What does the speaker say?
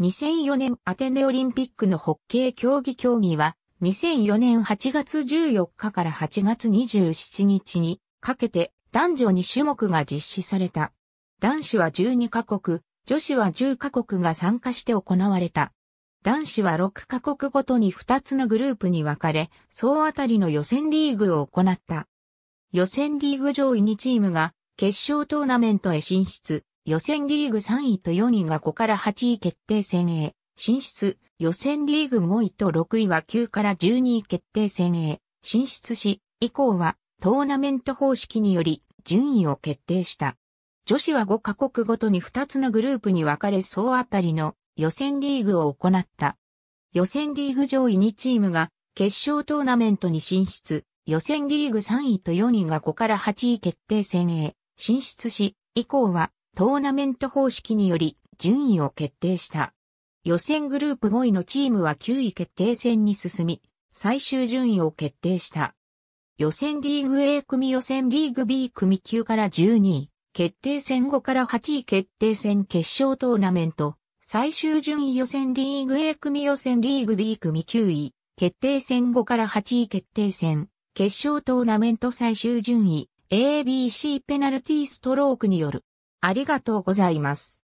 2004年アテネオリンピックのホッケー競技競技は、2004年8月14日から8月27日にかけて男女2種目が実施された。男子は12カ国、女子は10カ国が参加して行われた。男子は6カ国ごとに2つのグループに分かれ、総当たりの予選リーグを行った。予選リーグ上位2チームが決勝トーナメントへ進出、予選リーグ3位と4位が5から8位決定戦へ、進出、予選リーグ5位と6位は9から12位決定戦へ、進出し、以降はトーナメント方式により順位を決定した。女子は5カ国ごとに2つのグループに分かれ総当たりの予選リーグを行った。予選リーグ上位2チームが決勝トーナメントに進出、予選リーグ3位と4位が5から8位決定戦へ進出し、以降はトーナメント方式により順位を決定した。予選グループ5位のチームは9位決定戦に進み、最終順位を決定した。予選リーグ A 組予選リーグ B 組9から12位、決定戦5から8位決定戦決勝トーナメント、最終順位予選リーグ A 組予選リーグ B 組9位、決定戦5から8位決定戦、決勝トーナメント最終順位、ABC ペナルティストロークによるありがとうございます。